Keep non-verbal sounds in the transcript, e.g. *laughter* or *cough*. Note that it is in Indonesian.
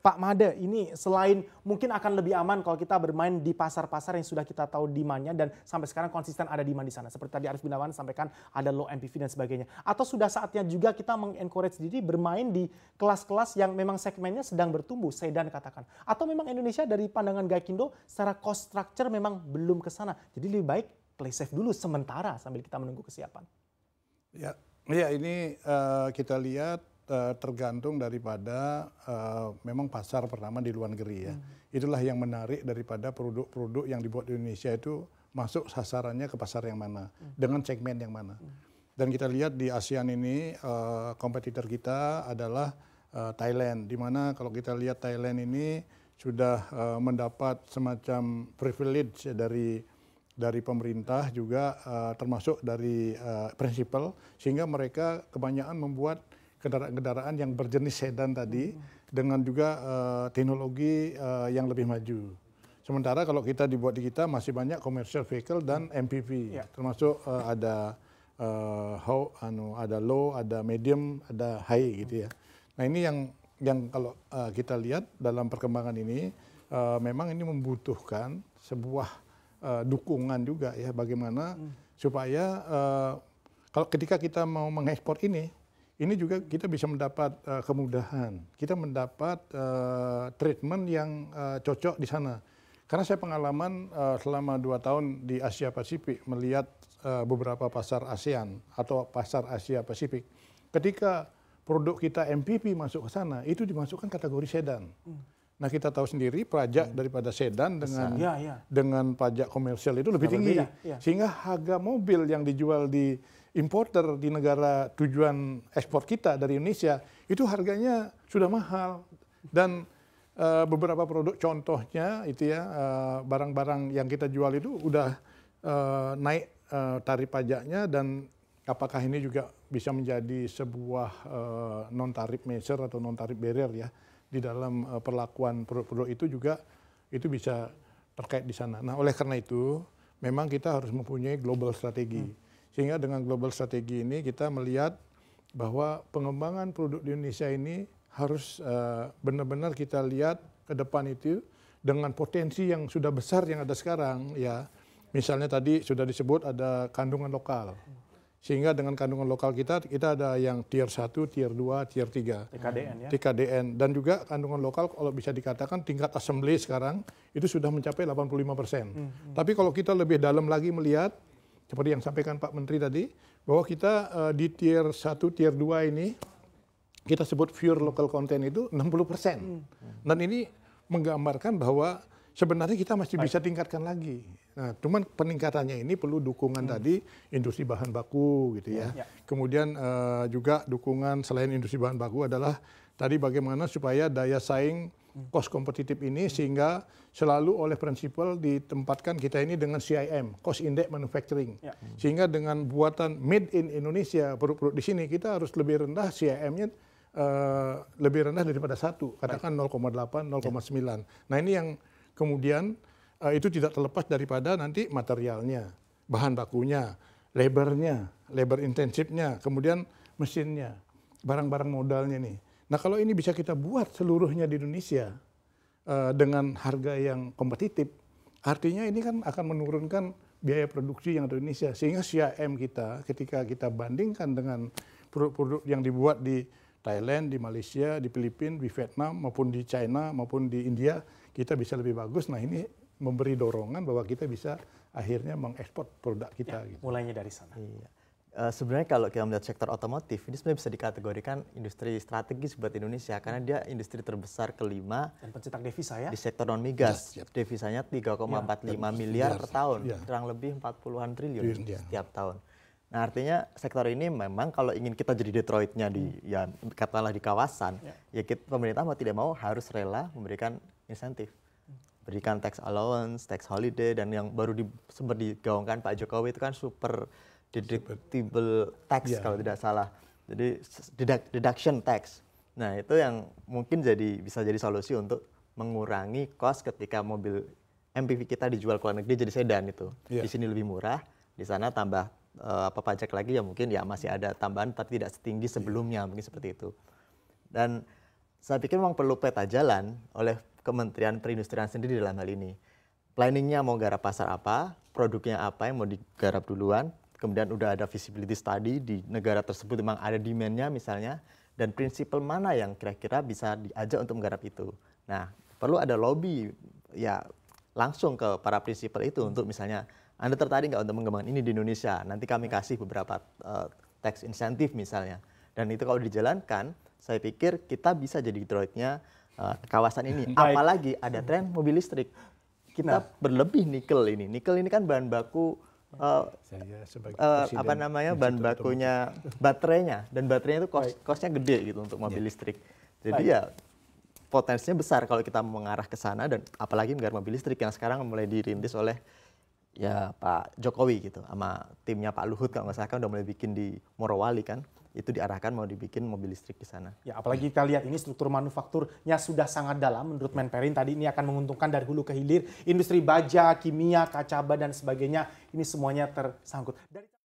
Pak Made, ini selain mungkin akan lebih aman kalau kita bermain di pasar-pasar yang sudah kita tahu mana dan sampai sekarang konsisten ada demand di sana. Seperti tadi Arif Gunawan sampaikan ada low MPV dan sebagainya. Atau sudah saatnya juga kita mengencourage diri bermain di kelas-kelas yang memang segmennya sedang bertumbuh, sedan katakan. Atau memang Indonesia dari pandangan Gaikindo secara cost structure memang belum ke sana. Jadi lebih baik play safe dulu sementara sambil kita menunggu kesiapan. Ya, ya ini uh, kita lihat Eh, tergantung daripada uh, memang pasar pertama di luar negeri ya. Hmm. Itulah yang menarik daripada produk-produk yang dibuat di Indonesia itu masuk sasarannya ke pasar yang mana, hmm. dengan segmen yang mana. Hmm. Dan kita lihat di ASEAN ini uh, kompetitor kita adalah uh, Thailand, di mana kalau kita lihat Thailand ini sudah uh, mendapat semacam privilege dari dari pemerintah juga uh, termasuk dari uh, prinsipal sehingga mereka kebanyakan membuat kendaraan-kendaraan yang berjenis sedan tadi hmm. dengan juga uh, teknologi uh, yang lebih maju. Sementara kalau kita dibuat di kita masih banyak commercial vehicle dan MPV, ya. termasuk uh, ada uh, how, anu, ada low, ada medium, ada high gitu ya. Nah ini yang yang kalau uh, kita lihat dalam perkembangan ini uh, memang ini membutuhkan sebuah uh, dukungan juga ya bagaimana hmm. supaya uh, kalau ketika kita mau mengekspor ini ini juga kita bisa mendapat uh, kemudahan, kita mendapat uh, treatment yang uh, cocok di sana. Karena saya pengalaman uh, selama dua tahun di Asia Pasifik melihat uh, beberapa pasar ASEAN atau pasar Asia Pasifik. Ketika produk kita MPV masuk ke sana, itu dimasukkan kategori sedan. Hmm. Nah kita tahu sendiri pajak hmm. daripada sedan dengan ya, ya. dengan pajak komersial itu lebih tinggi, ya. sehingga harga mobil yang dijual di importer di negara tujuan ekspor kita dari Indonesia itu harganya sudah mahal dan e, beberapa produk contohnya itu ya eh, barang-barang e, yang kita jual itu udah e, naik e, tarif pajaknya dan apakah ini juga bisa menjadi sebuah e, non tarif measure atau non tarif barrier ya di dalam e, perlakuan produk-produk itu juga itu bisa terkait di sana. Nah, oleh karena itu memang kita harus mempunyai global strategi. Hmm sehingga dengan global strategi ini kita melihat bahwa pengembangan produk di Indonesia ini harus eh, benar-benar uh, kita lihat ke depan itu dengan potensi yang sudah besar yang ada sekarang ya. Misalnya tadi sudah disebut ada kandungan lokal. Sehingga dengan kandungan lokal kita, kita ada yang tier 1, tier 2, tier 3. TKDN ya? TKDN. Dan juga kandungan lokal kalau bisa dikatakan tingkat assembly sekarang itu sudah mencapai 85 puluh Hmm, hmm. Tapi kalau kita lebih dalam lagi melihat, seperti yang sampaikan Pak Menteri tadi, bahwa kita uh, di tier 1, tier 2 ini, kita sebut pure local content itu 60 persen. Hmm. Dan ini menggambarkan bahwa sebenarnya kita masih bisa tingkatkan lagi. Nah, cuman peningkatannya ini perlu dukungan hmm. tadi industri bahan baku gitu ya. ya. ya. Kemudian uh, juga dukungan selain industri bahan baku adalah tadi bagaimana supaya daya saing cost kompetitif ini sehingga selalu oleh prinsipal ditempatkan kita ini dengan CIM, cost index manufacturing. Ya. Sehingga dengan buatan made in Indonesia produk-produk di sini kita harus lebih rendah CIM-nya uh, eh, lebih rendah daripada satu, katakan 0,8, 0,9. Ya. Nah ini yang kemudian uh, itu tidak terlepas daripada nanti materialnya, bahan bakunya, labornya, labor intensifnya, kemudian mesinnya, barang-barang modalnya nih. Nah kalau ini bisa kita buat seluruhnya di Indonesia uh, dengan harga yang kompetitif, artinya ini kan akan menurunkan biaya produksi yang di Indonesia. Sehingga CIM kita ketika kita bandingkan dengan produk-produk yang dibuat di Thailand, di Malaysia, di Filipina, di Vietnam, maupun di China, maupun di India, kita bisa lebih bagus. Nah ini memberi dorongan bahwa kita bisa akhirnya mengekspor produk kita. Ya, gitu. Mulainya dari sana. Iya. Eh, sebenarnya kalau kita melihat sektor otomotif ini sebenarnya bisa dikategorikan industri strategis buat Indonesia karena dia industri terbesar kelima dan pencetak devisa ya di sektor non migas yes, yes. devisanya 3,45 ya, miliar per tahun ya. kurang lebih 40-an triliun iya. setiap tahun. Nah artinya sektor ini memang kalau ingin kita jadi Detroit-nya di hmm. ya katakanlah di kawasan ya, ya kita, pemerintah mau tidak mau harus rela memberikan insentif berikan tax allowance, tax holiday dan yang baru di, sempat digaungkan Pak Jokowi itu kan super deductible tax yeah. kalau tidak salah. Jadi deduction tax. Nah, itu yang mungkin jadi bisa jadi solusi untuk mengurangi kos ketika mobil MPV kita dijual ke luar negeri jadi sedan itu. Yeah. Di sini lebih murah, di sana tambah uh, apa pajak lagi ya mungkin ya masih ada tambahan tapi tidak setinggi iya. sebelumnya yeah. mungkin seperti itu. Dan saya pikir memang perlu peta jalan oleh Kementerian Perindustrian sendiri dalam hal ini. Planningnya mau garap pasar apa, produknya apa yang mau digarap duluan, kemudian udah ada visibility study di negara tersebut memang ada demand-nya misalnya, dan prinsipal mana yang kira-kira bisa diajak untuk menggarap itu. Nah, perlu ada lobby ya langsung ke para prinsipal itu untuk misalnya Anda tertarik nggak untuk mengembangkan ini di Indonesia? Nanti kami kasih beberapa uh, tax insentif misalnya. Dan itu kalau dijalankan, saya pikir kita bisa jadi droidnya uh, kawasan ini. *laughs* Apalagi ada tren mobil listrik. Kita nah. berlebih nikel ini. Nikel ini kan bahan baku uh, saya uh, apa namanya bahan bakunya baterainya dan baterainya itu cost, costnya gede gitu untuk mobil yeah. listrik. Jadi Baik. ya potensinya besar kalau kita mengarah ke sana dan apalagi negara mobil listrik yang sekarang mulai dirintis oleh ya Pak Jokowi gitu sama timnya Pak Luhut kalau nggak salah kan udah mulai bikin di Morowali kan itu diarahkan mau dibikin mobil listrik di sana. Ya, apalagi kita lihat ini struktur manufakturnya sudah sangat dalam menurut ya. Menperin tadi ini akan menguntungkan dari hulu ke hilir, industri baja, kimia, kaca dan sebagainya ini semuanya tersangkut. Dari